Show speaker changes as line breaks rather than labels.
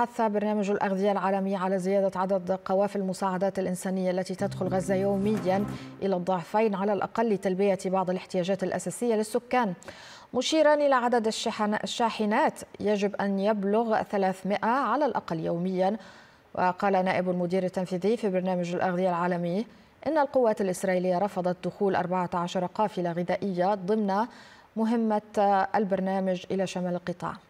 حث برنامج الأغذية العالمي على زيادة عدد قوافل المساعدات الإنسانية التي تدخل غزة يوميا إلى الضعفين على الأقل لتلبية بعض الاحتياجات الأساسية للسكان مشيرا إلى عدد الشاحنات يجب أن يبلغ 300 على الأقل يوميا وقال نائب المدير التنفيذي في برنامج الأغذية العالمي إن القوات الإسرائيلية رفضت دخول 14 قافلة غذائية ضمن مهمة البرنامج إلى شمال القطاع